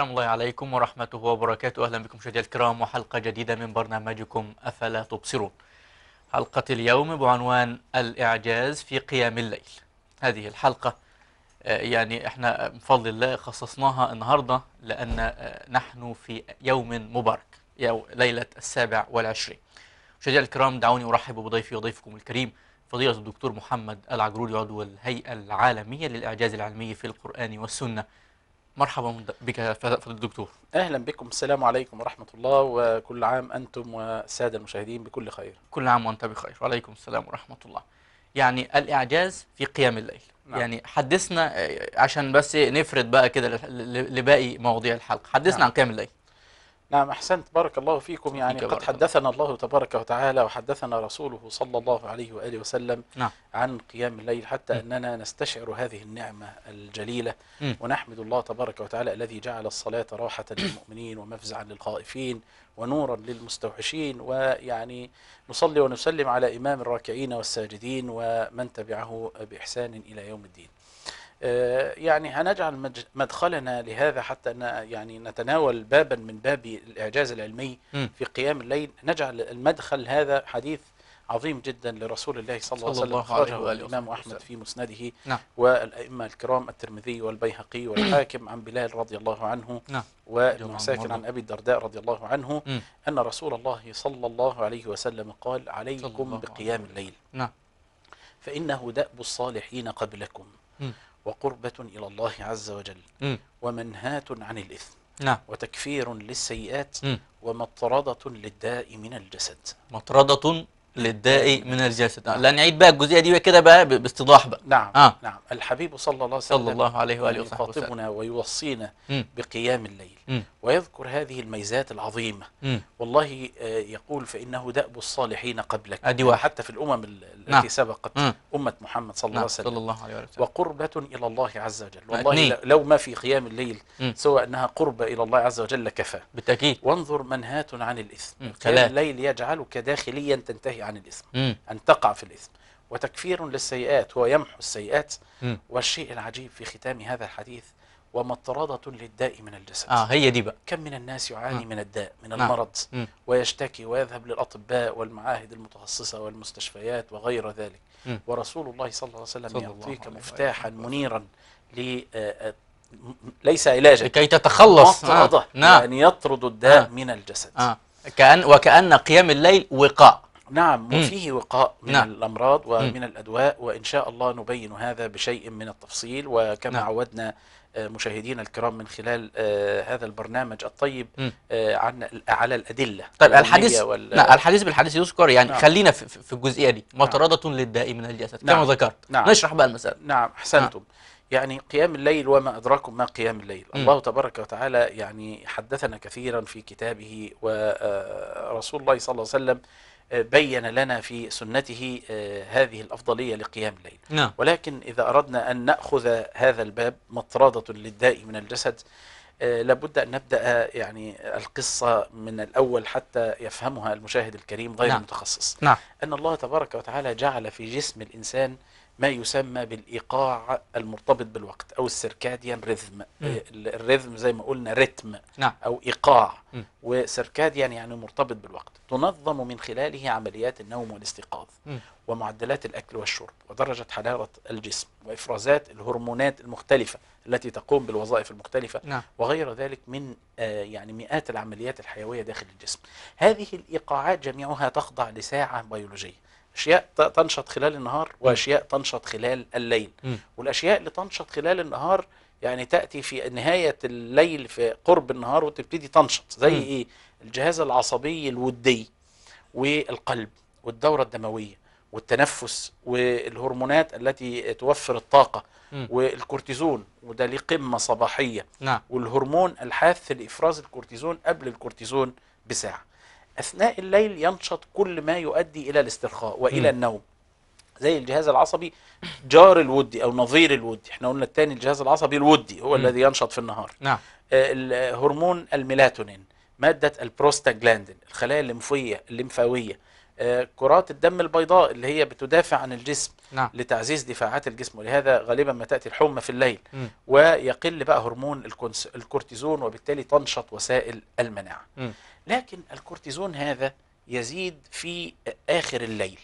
السلام الله عليكم ورحمته وبركاته أهلا بكم مشاهدينا الكرام وحلقة جديدة من برنامجكم أفلا تبصرون حلقة اليوم بعنوان الإعجاز في قيام الليل هذه الحلقة آه، يعني احنا بفضل الله خصصناها النهاردة لأن آه، نحن في يوم مبارك ليلة السابع والعشرين مشاهدينا الكرام دعوني أرحب بضيفي وضيفكم الكريم فضيلة الدكتور محمد العجرولي عضو الهيئة العالمية للإعجاز العلمي في القرآن والسنة مرحبا بك فضل الدكتور اهلا بكم السلام عليكم ورحمه الله وكل عام انتم والساده المشاهدين بكل خير كل عام وانت بخير وعليكم السلام ورحمه الله يعني الاعجاز في قيام الليل نعم. يعني حدثنا آه، عشان بس نفرد بقى كده لباقي مواضيع الحلقه حدثنا نعم. عن قيام الليل نعم أحسنت بارك الله فيكم يعني قد حدثنا الله تبارك وتعالى وحدثنا رسوله صلى الله عليه وآله وسلم نعم. عن قيام الليل حتى م. أننا نستشعر هذه النعمة الجليلة م. ونحمد الله تبارك وتعالى الذي جعل الصلاة راحة للمؤمنين ومفزعا للخائفين ونورا للمستوحشين ويعني نصلي ونسلم على إمام الراكعين والساجدين ومن تبعه بإحسان إلى يوم الدين آه، يعني هنجعل مدخلنا لهذا حتى يعني نتناول بابا من باب الإعجاز العلمي في قيام الليل نجعل المدخل هذا حديث عظيم جدا لرسول الله صلى, صلى الله عليه وسلم خرجه الإمام أحمد في مسنده نعم. والأئمة الكرام الترمذي والبيهقي والحاكم عن بلال رضي الله عنه نعم. وابن ساكن عن أبي الدرداء رضي الله عنه م. أن رسول الله صلى الله عليه وسلم قال عليكم بقيام الليل نعم. فإنه دأب الصالحين قبلكم م. وقربة إلى الله عز وجل م. ومنهاة عن الإثم نعم. وتكفير للسيئات م. ومطردة للداء من الجسد مطردة للداء نعم. من الجسد نعم. لا نعيد بقى الجزئيه دي كده بقى باستضاح بقى نعم آه. نعم الحبيب صلى الله عليه وسلم صلى الله عليه واله وصحبه يخاطبنا ويوصينا م. بقيام الليل ويذكر هذه الميزات العظيمة م. والله آه، يقول فإنه دأب الصالحين قبلك أدي يعني حتى في الأمم التي نعم. سبقت م. أمة محمد صلى الله, نعم. صلى الله عليه وسلم وقربة إلى الله عز وجل نعم. والله نعم. لو ما في قيام الليل م. سوى أنها قربة إلى الله عز وجل كفى بالتأكيد وانظر منهاة عن الإثم الليل يجعلك داخليا تنتهي عن الإثم م. أن تقع في الإثم وتكفير للسيئات ويمحو السيئات م. والشيء العجيب في ختام هذا الحديث ومطردة للداء من الجسد آه هي دي بقى كم من الناس يعاني م. آه. من الداء من نعم. المرض م. ويشتكي ويذهب للأطباء والمعاهد المتخصصة والمستشفيات وغير ذلك م. ورسول الله صلى الله عليه وسلم صلى يعطيك الله مفتاحا الله. منيرا ل آه، آه، ليس علاجا لكي تتخلص مطرده آه. نعم. يعني يطرد الداء آه. من الجسد آه. كأن وكأن قيام الليل وقاء نعم وفيه وقاء من نعم. الأمراض ومن الأدواء وإن شاء الله نبين هذا بشيء من التفصيل وكما نعم. عودنا آه، مشاهدينا الكرام من خلال آه، هذا البرنامج الطيب آه، عن على الادله طيب الحديث لا الحديث بالحديث يذكر يعني نعم. خلينا في الجزئيه دي نعم. مطرده نعم. للداء من الجسد نعم. كما ذكرت نعم. نشرح بقى المساله نعم احسنتم نعم. يعني قيام الليل وما أدراكم ما قيام الليل م. الله تبارك وتعالى يعني حدثنا كثيرا في كتابه ورسول الله صلى الله عليه وسلم بين لنا في سنته آه، هذه الأفضلية لقيام الليل نعم. ولكن إذا أردنا أن نأخذ هذا الباب مطردة للداء من الجسد آه، لابد أن نبدأ يعني القصة من الأول حتى يفهمها المشاهد الكريم غير نعم. المتخصص نعم. أن الله تبارك وتعالى جعل في جسم الإنسان ما يسمى بالايقاع المرتبط بالوقت او السيركاديان ريزم إيه، الريزم زي ما قلنا رتم نعم. او ايقاع وسركاديان وسيركاديان يعني مرتبط بالوقت تنظم من خلاله عمليات النوم والاستيقاظ ومعدلات الاكل والشرب ودرجه حراره الجسم وافرازات الهرمونات المختلفه التي تقوم بالوظائف المختلفه نعم. وغير ذلك من آه يعني مئات العمليات الحيويه داخل الجسم هذه الايقاعات جميعها تخضع لساعه بيولوجيه اشياء تنشط خلال النهار واشياء تنشط خلال الليل م. والاشياء اللي تنشط خلال النهار يعني تاتي في نهايه الليل في قرب النهار وتبتدي تنشط زي م. ايه الجهاز العصبي الودي والقلب والدوره الدمويه والتنفس والهرمونات التي توفر الطاقه م. والكورتيزون وده ليه قمه صباحيه نعم. والهرمون الحاث لافراز الكورتيزون قبل الكورتيزون بساعه أثناء الليل ينشط كل ما يؤدي إلى الاسترخاء وإلى م. النوم زي الجهاز العصبي جار الودي أو نظير الودي احنا قلنا الثاني الجهاز العصبي الودي هو م. الذي ينشط في النهار نعم. آه، هرمون الميلاتونين مادة البروستاجلاندين الخلايا الليمفوية الليمفاوية آه، كرات الدم البيضاء اللي هي بتدافع عن الجسم نعم. لتعزيز دفاعات الجسم ولهذا غالبا ما تأتي الحمى في الليل م. ويقل بقى هرمون الكورتيزون وبالتالي تنشط وسائل المناعة م. لكن الكورتيزون هذا يزيد في آخر الليل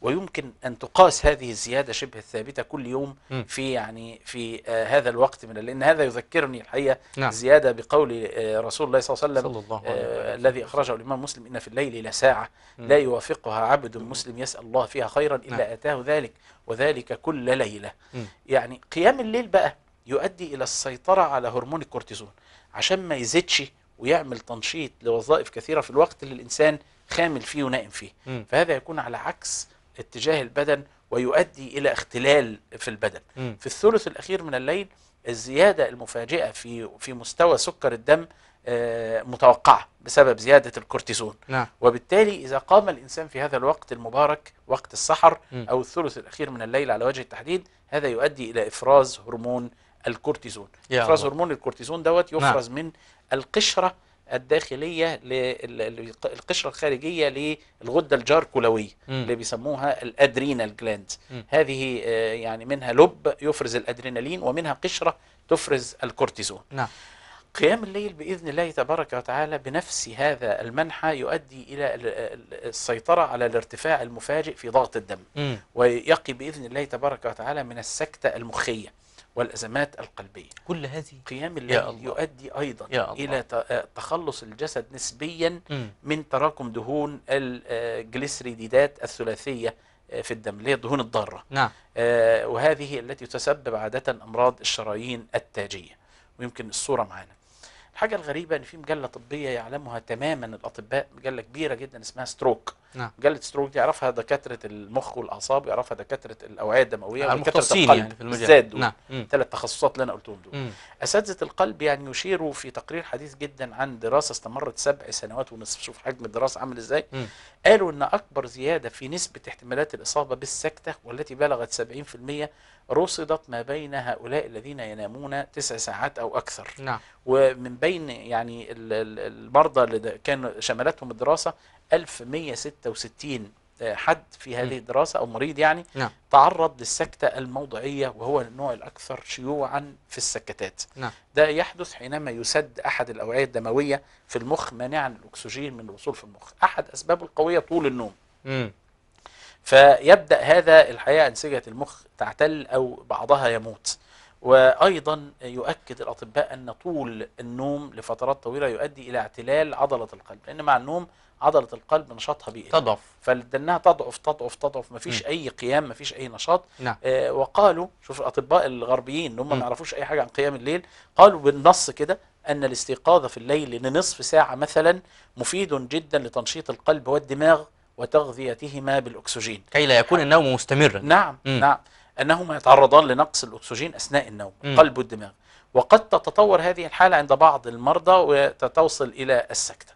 ويمكن أن تقاس هذه الزيادة شبه الثابتة كل يوم في يعني في آه هذا الوقت من لأن هذا يذكرني الحقيقة نعم. زيادة بقول آه رسول الله صلى الله عليه وسلم الله آه، عليه آه الذي أخرجه الإمام مسلم إن في الليل لساعة مم. لا يوافقها عبد مسلم يسأل الله فيها خيرا إلا نعم. أتاه ذلك وذلك كل ليلة مم. يعني قيام الليل بقى يؤدي إلى السيطرة على هرمون الكورتيزون عشان ما يزيدش ويعمل تنشيط لوظائف كثيرة في الوقت اللي الإنسان خامل فيه ونائم فيه م. فهذا يكون على عكس اتجاه البدن ويؤدي إلى اختلال في البدن م. في الثلث الأخير من الليل الزيادة المفاجئة في في مستوى سكر الدم آه، متوقعة بسبب زيادة الكورتيزون نعم. وبالتالي إذا قام الإنسان في هذا الوقت المبارك وقت السحر م. أو الثلث الأخير من الليل على وجه التحديد هذا يؤدي إلى إفراز هرمون الكورتيزون إفراز الله. هرمون الكورتيزون دوت نعم. يفرز نعم. من القشرة الداخلية للقشرة الخارجية للغدة الجاركولوية اللي بيسموها الأدرينال جلاند هذه آه، يعني منها لب يفرز الأدرينالين ومنها قشرة تفرز الكورتيزون نعم قيام الليل بإذن الله تبارك وتعالى بنفس هذا المنحى يؤدي إلى السيطرة على الارتفاع المفاجئ في ضغط الدم م. ويقي بإذن الله تبارك وتعالى من السكتة المخية والأزمات القلبية كل هذه قيام الليل يؤدي أيضا يا الله. إلى آه، تخلص الجسد نسبيا م. من تراكم دهون الجليسريديدات الثلاثية آه، في الدم اللي هي الدهون الضارة نعم. آه، وهذه التي تسبب عادة أمراض الشرايين التاجية ويمكن الصورة معانا الحاجة الغريبة أن في مجلة طبية يعلمها تماما الأطباء مجلة كبيرة جدا اسمها ستروك نعم مجله سترونج دي يعرفها دكاتره المخ والاعصاب يعرفها دكاتره الاوعيه الدمويه ودكاتره القلب يعني في المجال بالذات نعم ثلاث تخصصات اللي انا قلتهم دول اساتذه القلب يعني يشيروا في تقرير حديث جدا عن دراسه استمرت سبع سنوات ونصف شوف حجم الدراسه عامل ازاي قالوا ان اكبر زياده في نسبه احتمالات الاصابه بالسكته والتي بلغت 70% رصدت ما بين هؤلاء الذين ينامون تسع ساعات او اكثر نعم ومن بين يعني المرضى اللي كان شملتهم الدراسه 1166 آه، حد في هذه الدراسة أو مريض يعني نعم. تعرض للسكتة الموضعية وهو النوع الأكثر شيوعا في السكتات نعم. ده يحدث حينما يسد أحد الأوعية الدموية في المخ مانعا الأكسجين من الوصول في المخ أحد أسبابه القوية طول النوم مم. فيبدأ هذا الحقيقة أنسجة المخ تعتل أو بعضها يموت وأيضا يؤكد الأطباء أن طول النوم لفترات طويلة يؤدي إلى اعتلال عضلة القلب لأن مع النوم عضله القلب نشاطها بيقل تضعف فلانها تضعف تضعف تضعف ما فيش اي قيام ما فيش اي نشاط نعم. آه وقالوا شوف الاطباء الغربيين هم ما يعرفوش اي حاجه عن قيام الليل قالوا بالنص كده ان الاستيقاظ في الليل لنصف ساعه مثلا مفيد جدا لتنشيط القلب والدماغ وتغذيتهما بالاكسجين كي لا يكون النوم مستمرا نعم م. نعم انهما يتعرضان لنقص الاكسجين اثناء النوم م. القلب والدماغ وقد تتطور هذه الحالة عند بعض المرضى وتتوصل إلى السكتة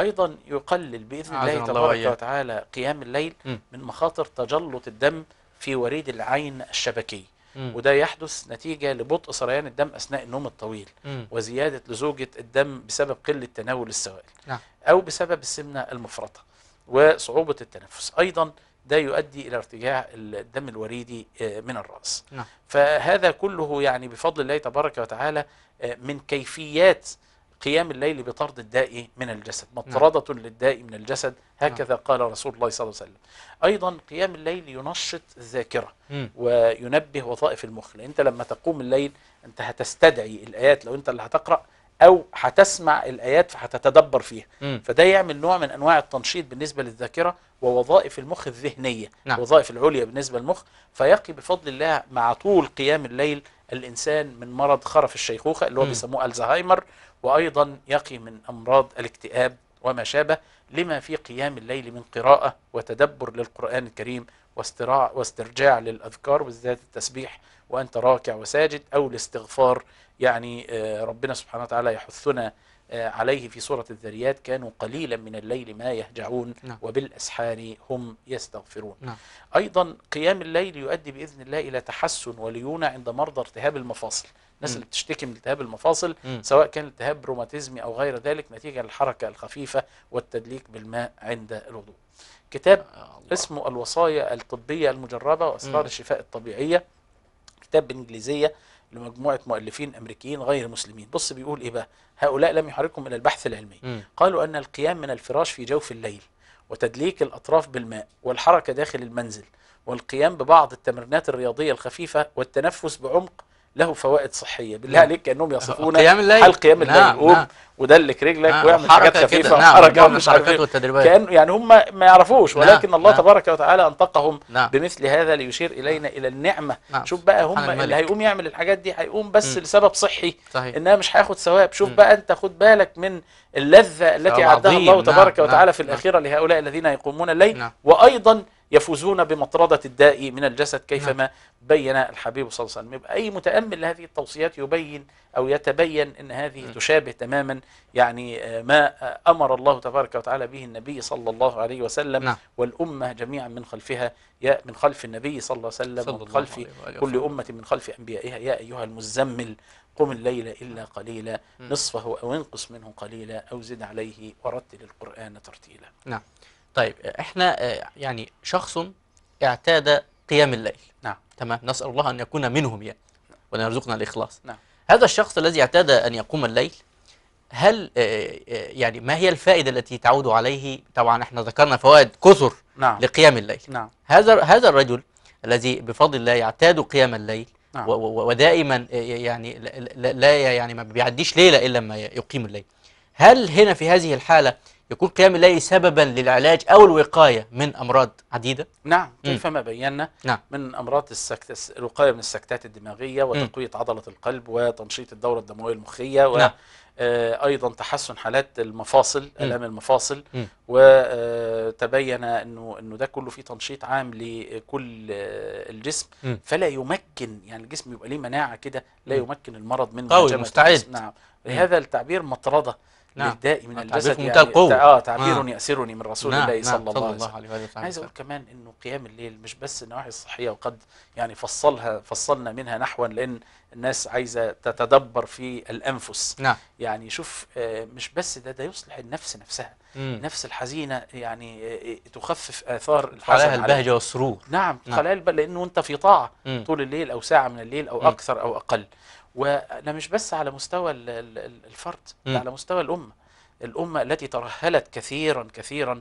أيضا يقلل بإذن الله تبارك وتعالى قيام الليل من مخاطر تجلط الدم في وريد العين الشبكي وده يحدث نتيجة لبطء سريان الدم أثناء النوم الطويل وزيادة لزوجة الدم بسبب قلة تناول السوائل نعم. أو بسبب السمنة المفرطة وصعوبة التنفس أيضا ده يؤدي إلى ارتجاع الدم الوريدي آه، من الرأس نعم. فهذا كله يعني بفضل الله تبارك وتعالى آه، من كيفيات قيام الليل بطرد الداء من الجسد نعم. مطردة نعم. للداء من الجسد نعم. هكذا نعم. قال رسول الله صلى الله عليه وسلم أيضا قيام الليل ينشط الذاكرة وينبه وظائف المخ لأن أنت لما تقوم الليل أنت هتستدعي الآيات لو أنت اللي هتقرأ أو هتسمع الآيات فهتتدبر فيها مم. فده يعمل نوع من أنواع التنشيط بالنسبة للذاكرة ووظائف المخ الذهنية نعم. وظائف العليا بالنسبة للمخ فيقي بفضل الله مع طول قيام الليل الإنسان من مرض خرف الشيخوخة اللي هو بيسموه الزهايمر وأيضا يقي من أمراض الاكتئاب وما شابه لما في قيام الليل من قراءة وتدبر للقرآن الكريم واستراع واسترجاع للأذكار وبالذات التسبيح وأنت راكع وساجد أو الاستغفار يعني آه، ربنا سبحانه وتعالى يحثنا آه، عليه في سورة الذريات كانوا قليلا من الليل ما يهجعون نعم. وبالأسحار هم يستغفرون نعم. أيضا قيام الليل يؤدي بإذن الله إلى تحسن وليونة عند مرضى ارتهاب المفاصل الناس اللي بتشتكي من التهاب المفاصل م. سواء كان التهاب روماتيزمي أو غير ذلك نتيجة للحركة الخفيفة والتدليك بالماء عند الوضوء كتاب الله. اسمه الوصايا الطبية المجربة وأسرار الشفاء الطبيعية كتاب بالإنجليزية لمجموعة مؤلفين أمريكيين غير مسلمين بص بيقول إيه بقى هؤلاء لم يحركهم إلى البحث العلمي م. قالوا أن القيام من الفراش في جوف الليل وتدليك الأطراف بالماء والحركة داخل المنزل والقيام ببعض التمرينات الرياضية الخفيفة والتنفس بعمق له فوائد صحيه بالله نعم. عليك كانهم يصفون قيام الليل حال قيام نعم، الليل نعم قوم نعم ودلك رجلك نعم واعمل حاجات خفيفه نعم وحركه عارف إيه. كان يعني هم ما يعرفوش ولكن نعم الله نعم تبارك وتعالى انطقهم نعم بمثل هذا ليشير الينا نعم الى النعمه نعم شوف بقى هم اللي هيقوم يعمل الحاجات دي هيقوم بس لسبب صحي صحيح انها مش هياخد ثواب شوف بقى انت خد بالك من اللذه التي اعدها الله تبارك نعم، وتعالى في الاخيره لهؤلاء الذين يقومون الليل وايضا يفوزون بمطردة الداء من الجسد كيفما نعم. بين الحبيب صلى الله عليه وسلم أي متأمل لهذه التوصيات يبين أو يتبين أن هذه نعم. تشابه تماما يعني آه، ما أمر الله تبارك وتعالى به النبي صلى الله عليه وسلم نعم. والأمة جميعا من خلفها يا من خلف النبي صلى الله عليه وسلم من خلف كل أمة من خلف أنبيائها يا أيها المزمل قم الليل إلا قليلا نعم. نصفه أو انقص منه قليلا أو زد عليه ورتل القرآن ترتيلا نعم طيب احنا آه، يعني شخص اعتاد قيام الليل نعم تمام نسأل الله أن يكون منهم يعني وأن يرزقنا الإخلاص نعم هذا الشخص الذي اعتاد أن يقوم الليل هل آه، آه، يعني ما هي الفائدة التي تعود عليه طبعا احنا ذكرنا فوائد كثر نعم. لقيام الليل نعم. هذا هذا الرجل الذي بفضل الله يعتاد قيام الليل نعم. ودائما يعني لا يعني ما بيعديش ليلة إلا لما يقيم الليل هل هنا في هذه الحالة يكون قيام الليل سببا للعلاج او الوقايه من امراض عديده نعم كيف ما بينا نعم. من امراض السكت... الوقايه من السكتات الدماغيه وتقويه عضله القلب وتنشيط الدوره الدمويه المخيه و... نعم. آه، ايضا تحسن حالات المفاصل الام المفاصل م. وتبين آه، انه انه ده كله فيه تنشيط عام لكل آه، الجسم م. فلا يمكن يعني الجسم يبقى ليه مناعه كده لا يمكن المرض من قوي مستعد نعم لهذا التعبير مطرده نعم. للداء من آه، الجسد يعني القوة. اه تعبير آه. يأسرني من رسول نعم. الله نعم، صلى نعم. الله, الله عليه وسلم عايز اقول كمان انه قيام الليل مش بس النواحي الصحية وقد يعني فصلها فصلنا منها نحوا لان الناس عايزة تتدبر في الانفس نعم. يعني شوف آه، مش بس ده ده يصلح النفس نفسها مم. نفس الحزينة يعني تخفف آثار الحزن البهجه البهجة والسرور نعم, نعم. خلايا لانه انت في طاعة مم. طول الليل او ساعة من الليل او مم. اكثر او اقل وانا مش بس على مستوى الفرد على مستوى الأمة الأمة التي ترهلت كثيرا كثيرا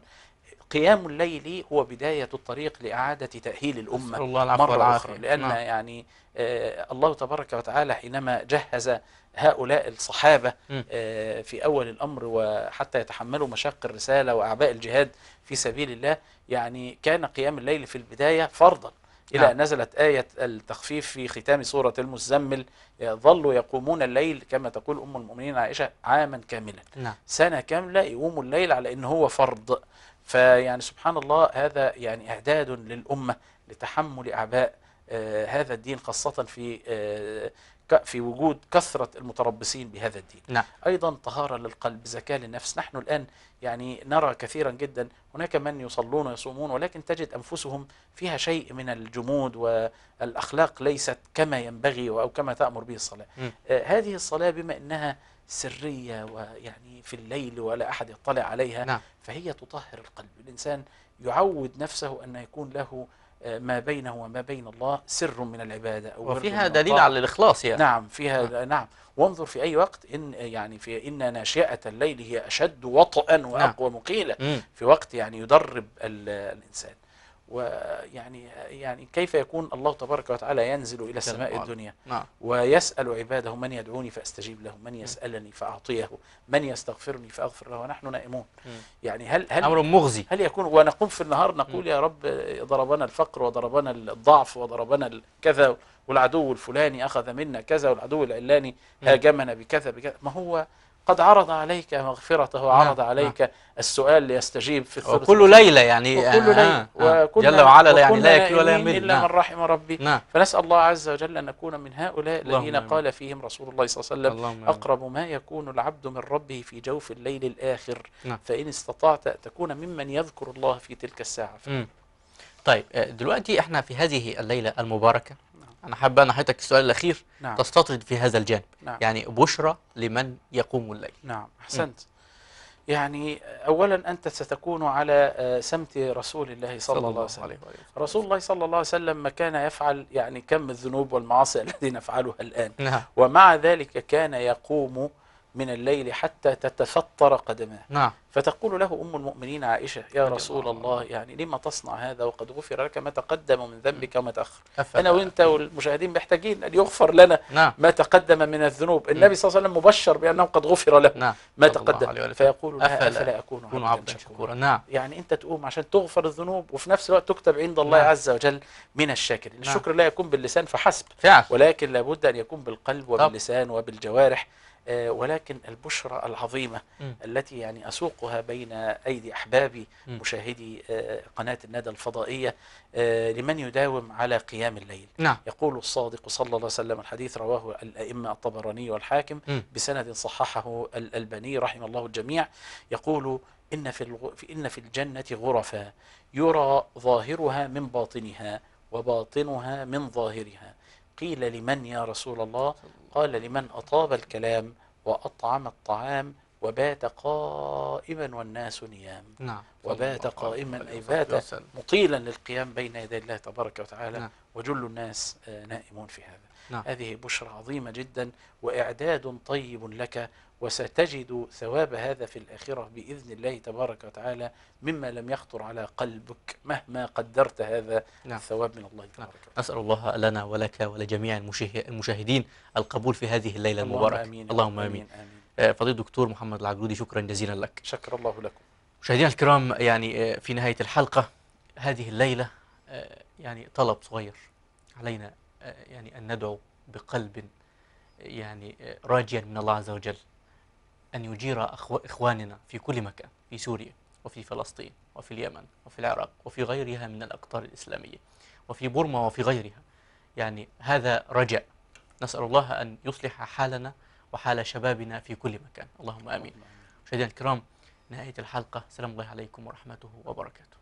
قيام الليل هو بداية الطريق لإعادة تأهيل الأمة الله مرة أخرى لأن نعم. يعني آه الله تبارك وتعالى حينما جهز هؤلاء الصحابة آه في أول الأمر وحتى يتحملوا مشاق الرسالة وأعباء الجهاد في سبيل الله يعني كان قيام الليل في البداية فرضا إلى آه. نزلت آية التخفيف في ختام سورة المزمل ظلوا يقومون الليل كما تقول أم المؤمنين عائشة عاما كاملا نعم. سنة كاملة يقوموا الليل على إن هو فرض فيعني سبحان الله هذا يعني إعداد للأمة لتحمل أعباء آه، هذا الدين خاصة في آه، في وجود كثرة المتربصين بهذا الدين نعم. أيضا طهارة للقلب زكاة للنفس نحن الآن يعني نرى كثيرا جدا هناك من يصلون ويصومون ولكن تجد أنفسهم فيها شيء من الجمود والأخلاق ليست كما ينبغي أو كما تأمر به الصلاة آه هذه الصلاة بما أنها سرية ويعني في الليل ولا أحد يطلع عليها نعم. فهي تطهر القلب الإنسان يعود نفسه أن يكون له ما بينه وما بين الله سر من العبادة أو وفيها دليل على الإخلاص يعني نعم فيها نعم. نعم وانظر في أي وقت إن يعني في إن ناشئة الليل هي أشد وطئا وأقوى نعم. مقيلا في وقت يعني يدرب الإنسان ويعني يعني كيف يكون الله تبارك وتعالى ينزل إلى السماء الدنيا نعم. ويسأل عباده من يدعوني فأستجيب له من يسألني فأعطيه من يستغفرني فأغفر له ونحن نائمون يعني هل هل أمر مغزي هل يكون ونقوم في النهار نقول يا رب ضربنا الفقر وضربنا الضعف وضربنا كذا والعدو الفلاني أخذ منا كذا والعدو العلاني هاجمنا بكذا بكذا ما هو قد عرض عليك مغفرته نعم، وعرض نعم. عليك نعم. السؤال ليستجيب في الثلث وكل ليلة يعني وكل آه، ليلة آه. آه. وكل جل وعلا يعني لا يكل ولا يمل إلا نعم. من رحم ربي نعم. فنسأل الله عز وجل أن نكون من هؤلاء الذين قال فيهم رسول الله صلى الله عليه وسلم أقرب ما يكون العبد من ربه في جوف الليل الآخر نعم. فإن استطعت أن تكون ممن يذكر الله في تلك الساعة طيب آه، دلوقتي احنا في هذه الليلة المباركة انا حابب انا حضرتك السؤال الاخير نعم. تستطرد في هذا الجانب نعم. يعني بشرى لمن يقوم الليل نعم احسنت م. يعني اولا انت ستكون على آه، سمت رسول الله صلى, صلى الله عليه وسلم رسول الله صلى الله عليه وسلم ما كان يفعل يعني كم الذنوب والمعاصي التي نفعلها الان نعم. ومع ذلك كان يقوم من الليل حتى تتفطر قدماه نعم. فتقول له أم المؤمنين عائشة يا رسول الله يعني لما تصنع هذا وقد غفر لك ما تقدم من ذنبك وما تأخر أنا وإنت والمشاهدين محتاجين أن يغفر لنا نعم. ما تقدم من الذنوب النبي صلى الله عليه وسلم مبشر بأنه قد غفر له نعم. ما تقدم فيقول لها أفلا أكون عبدا شكورا نعم. يعني أنت تقوم عشان تغفر الذنوب وفي نفس الوقت تكتب عند الله نعم. عز وجل من الشاكر نعم. الشكر لا يكون باللسان فحسب فعلا. ولكن لابد أن يكون بالقلب وباللسان وبالجوارح آه، ولكن البشرى العظيمة م. التي يعني أسوقها بين أيدي أحبابي م. مشاهدي آه، قناة الندى الفضائية آه، لمن يداوم على قيام الليل نعم. يقول الصادق صلى الله عليه وسلم الحديث رواه الأئمة الطبراني والحاكم م. بسند صححه الألباني رحمه الله الجميع يقول إن في, الغ... إن في الجنة غرفا يرى ظاهرها من باطنها وباطنها من ظاهرها قيل لمن يا رسول الله قال لمن أطاب الكلام وأطعم الطعام وبات قائما والناس نيام نعم وبات قائما أي بات مطيلا للقيام بين يدي الله تبارك وتعالى نعم. وجل الناس آه، نائمون في هذا نعم. هذه بشرى عظيمة جدا وإعداد طيب لك وستجد ثواب هذا في الآخرة بإذن الله تبارك وتعالى مما لم يخطر على قلبك مهما قدرت هذا نعم. الثواب من الله نعم. تبارك وتعالى أسأل الله لنا ولك ولجميع المشاهدين القبول في هذه الليلة اللهم المباركة آمين. اللهم آمين, آمين. آمين. آه، فضيل الدكتور محمد العجلودي شكرا جزيلا لك شكر الله لكم مشاهدينا الكرام يعني آه، في نهاية الحلقة هذه الليلة آه، يعني طلب صغير علينا يعني أن ندعو بقلب يعني راجيا من الله عز وجل أن يجير إخواننا في كل مكان في سوريا وفي فلسطين وفي اليمن وفي العراق وفي غيرها من الأقطار الإسلامية وفي بورما وفي غيرها يعني هذا رجاء نسأل الله أن يصلح حالنا وحال شبابنا في كل مكان اللهم آمين مشاهدينا الكرام نهاية الحلقة سلام الله عليكم ورحمته وبركاته